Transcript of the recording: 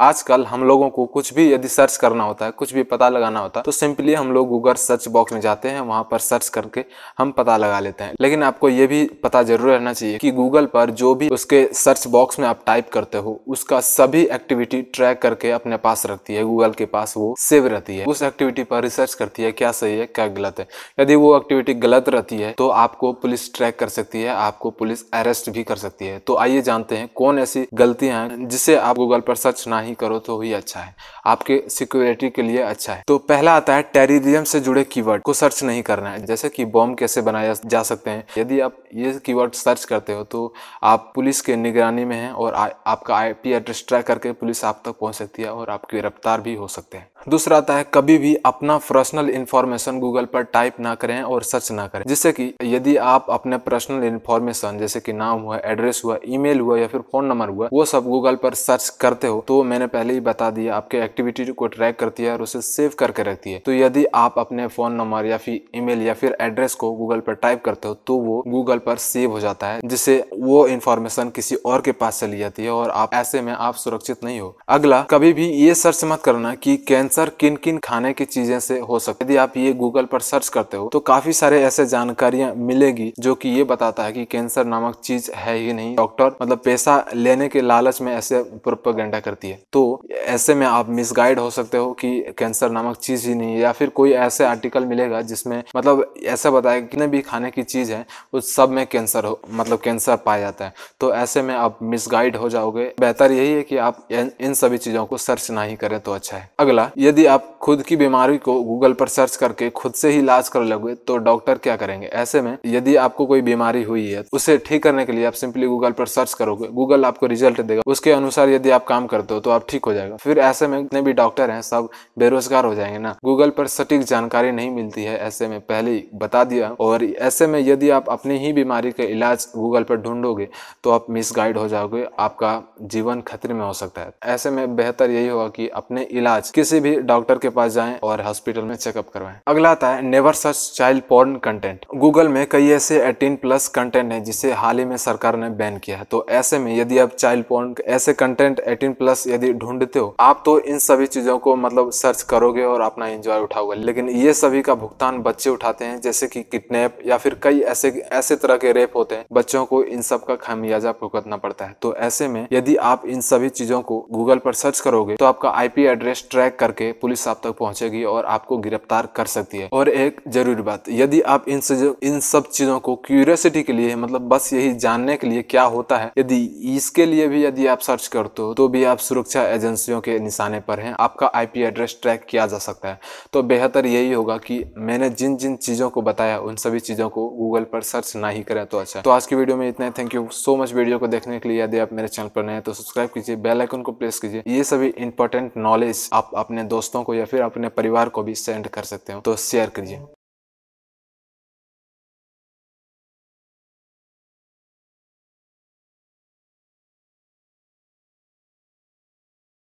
आजकल हम लोगों को कुछ भी यदि सर्च करना होता है कुछ भी पता लगाना होता है तो सिंपली हम लोग गूगल सर्च बॉक्स में जाते हैं वहाँ पर सर्च करके हम पता लगा लेते हैं लेकिन आपको ये भी पता जरूर रहना चाहिए कि गूगल पर जो भी उसके सर्च बॉक्स में आप टाइप करते हो उसका सभी एक्टिविटी ट्रैक करके अपने पास रखती है गूगल के पास वो सेव रहती है उस एक्टिविटी पर रिसर्च करती है क्या सही है क्या गलत है यदि वो एक्टिविटी गलत रहती है तो आपको पुलिस ट्रैक कर सकती है आपको पुलिस अरेस्ट भी कर सकती है तो आइए जानते हैं कौन ऐसी गलतियां हैं जिसे आप गूगल पर सर्च ना नहीं करो तो ही अच्छा है आपके सिक्योरिटी के लिए अच्छा है तो पहला आता है टेररिज्म से जुड़े कीवर्ड को सर्च नहीं करना है जैसे कि बॉम्ब कैसे बनाया जा सकते हैं यदि आप ये कीवर्ड सर्च करते हो तो आप पुलिस के निगरानी में हैं और आ, आपका आईपी एड्रेस ट्रैक करके पुलिस आप तक पहुंच सकती है और आपकी गिरफ्तार भी हो सकते हैं दूसरा आता है कभी भी अपना पर्सनल इन्फॉर्मेशन गूगल पर टाइप ना करें और सर्च ना करें जिससे कि यदि आप अपने पर्सनल इन्फॉर्मेशन जैसे कि नाम हुआ एड्रेस हुआ ईमेल हुआ या फिर फोन नंबर हुआ वो सब गूगल पर सर्च करते हो तो मैंने पहले ही बता दिया आपके एक्टिविटी को ट्रैक करती है और उसे सेव करके रखती है तो यदि आप अपने फोन नंबर या फिर ईमेल या फिर एड्रेस को गूगल पर टाइप करते हो तो वो गूगल पर सेव हो जाता है जिससे वो इन्फॉर्मेशन किसी और के पास चली जाती है और आप ऐसे में आप सुरक्षित नहीं हो अगला कभी भी ये सर्च मत करना की कैंसर कैंसर किन किन खाने की चीजें से हो सकता है यदि आप ये गूगल पर सर्च करते हो तो काफी सारे ऐसे जानकारियां मिलेगी जो कि ये बताता है कि कैंसर नामक चीज है ही नहीं डॉक्टर मतलब पैसा लेने के लालच में ऐसे प्रोपेगेंडा करती है तो ऐसे में आप मिसगाइड हो सकते हो कि कैंसर नामक चीज ही नहीं है या फिर कोई ऐसे आर्टिकल मिलेगा जिसमें मतलब ऐसा बताया कितने भी खाने की चीज है उस सब में कैंसर हो मतलब कैंसर पाया जाता है तो ऐसे में आप मिसगाइड हो जाओगे बेहतर यही है कि आप इन सभी चीजों को सर्च ना ही करें तो अच्छा है अगला यदि आप खुद की बीमारी को गूगल पर सर्च करके खुद से ही इलाज कर लोगे तो डॉक्टर क्या करेंगे ऐसे में यदि आपको कोई बीमारी हुई है उसे ठीक करने के लिए आप सिंपली गूगल पर सर्च करोगे गूगल आपको रिजल्ट देगा उसके अनुसार यदि आप काम करते हो तो आप ठीक हो जाएगा फिर ऐसे में जितने भी डॉक्टर हैं सब बेरोजगार हो जाएंगे ना गूगल पर सटीक जानकारी नहीं मिलती है ऐसे में पहले ही बता दिया और ऐसे में यदि आप अपनी ही बीमारी का इलाज गूगल पर ढूंढोगे तो आप मिसगाइड हो जाओगे आपका जीवन खतरे में हो सकता है ऐसे में बेहतर यही होगा कि अपने इलाज किसी भी डॉक्टर के के पास जाएं और हॉस्पिटल में चेकअप करवाएं अगला आता है never search child porn content Google में कई ऐसे 18 प्लस कंटेंट है जिसे हाल ही में सरकार ने बैन किया तो ऐसे में यदि आप चाइल्ड पोर्न ऐसे कंटेंट एटीन प्लस यदि ढूंढते हो आप तो इन सभी चीजों को मतलब सर्च करोगे और अपना एंजॉय उठाओगे लेकिन ये सभी का भुगतान बच्चे उठाते हैं जैसे कि किडनेप या फिर कई ऐसे ऐसे तरह के रेप होते हैं बच्चों को इन सब का खामियाजा भुगतना पड़ता है तो ऐसे में यदि आप इन सभी चीजों को गूगल पर सर्च करोगे तो आपका आईपी एड्रेस ट्रैक करके पुलिस आप साहब तक पहुंचेगी और आपको गिरफ्तार कर सकती है और एक जरूरी बात यदि आप इन इन सब चीज़ों को क्यूरियोसिटी के लिए मतलब बस यही जानने के लिए क्या होता है यदि इसके लिए भी यदि आप सर्च करते हो तो भी आप सुरक्षा एजेंसियों के निशाने पर हैं आपका आईपी एड्रेस ट्रैक किया जा सकता है तो बेहतर यही होगा कि मैंने जिन जिन चीज़ों को बताया उन सभी चीज़ों को गूगल पर सर्च ना ही करें तो अच्छा तो आज की वीडियो में इतना thank you so much video को देखने के लिए यदि आप मेरे चैनल पर नए तो सब्सक्राइब कीजिए बेल आइकन को प्रेस कीजिए ये सभी इंपॉर्टेंट नॉलेज आप अपने दोस्तों को या फिर अपने परिवार को भी सेंड कर सकते हो तो शेयर करिए